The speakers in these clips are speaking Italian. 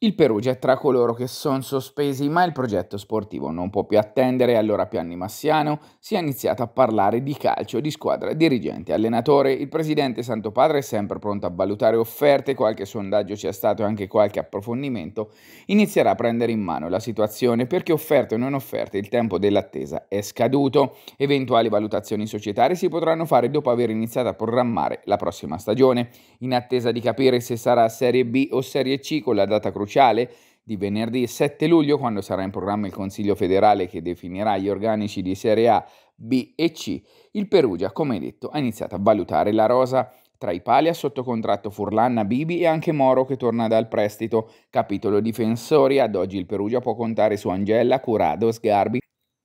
Il Perugia è tra coloro che sono sospesi, ma il progetto sportivo non può più attendere, allora Pianni Massiano si è iniziato a parlare di calcio, di squadra, dirigente, allenatore. Il presidente Santo Padre è sempre pronto a valutare offerte, qualche sondaggio c'è stato e anche qualche approfondimento. Inizierà a prendere in mano la situazione perché offerte o non offerte il tempo dell'attesa è scaduto. Eventuali valutazioni societarie si potranno fare dopo aver iniziato a programmare la prossima stagione, in attesa di capire se sarà Serie B o Serie C con la data cruciale cruciale di venerdì 7 luglio, quando sarà in programma il Consiglio federale che definirà gli organici di Serie A, B e C, il Perugia, come detto, ha iniziato a valutare la rosa. Tra i pali ha sotto contratto Furlanna, Bibi e anche Moro che torna dal prestito. Capitolo difensori, ad oggi il Perugia può contare su Angella, Curado, Sgarbi,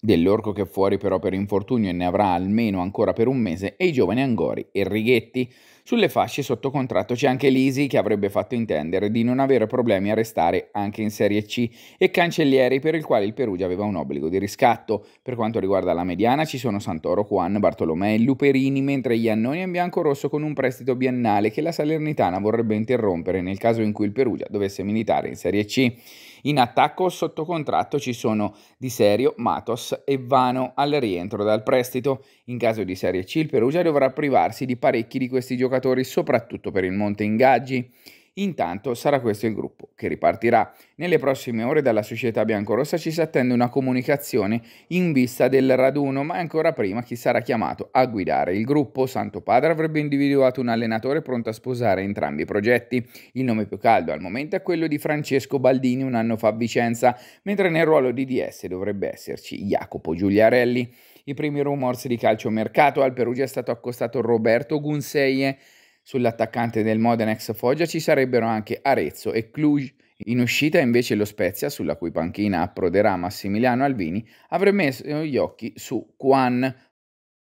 dell'orco che è fuori però per infortunio e ne avrà almeno ancora per un mese, e i giovani Angori e Righetti. Sulle fasce sotto contratto c'è anche Lisi che avrebbe fatto intendere di non avere problemi a restare anche in Serie C e Cancellieri per il quale il Perugia aveva un obbligo di riscatto. Per quanto riguarda la mediana ci sono Santoro, Juan, Bartolomei, Luperini, mentre Iannoni è in bianco-rosso con un prestito biennale che la Salernitana vorrebbe interrompere nel caso in cui il Perugia dovesse militare in Serie C. In attacco sotto contratto ci sono Di Serio, Matos e Vano al rientro dal prestito. In caso di Serie C il Perugia dovrà privarsi di parecchi di questi giocatori, soprattutto per il monte ingaggi. Intanto sarà questo il gruppo che ripartirà. Nelle prossime ore dalla società biancorossa ci si attende una comunicazione in vista del raduno, ma ancora prima chi sarà chiamato a guidare il gruppo. Santo Padre avrebbe individuato un allenatore pronto a sposare entrambi i progetti. Il nome più caldo al momento è quello di Francesco Baldini un anno fa a Vicenza, mentre nel ruolo di DS dovrebbe esserci Jacopo Giuliarelli. I primi rumors di calcio mercato al Perugia è stato accostato Roberto Gunseie sull'attaccante del Modena ex Foggia ci sarebbero anche Arezzo e Cluj. In uscita invece lo Spezia, sulla cui panchina approderà Massimiliano Alvini, avrebbe messo gli occhi su Juan,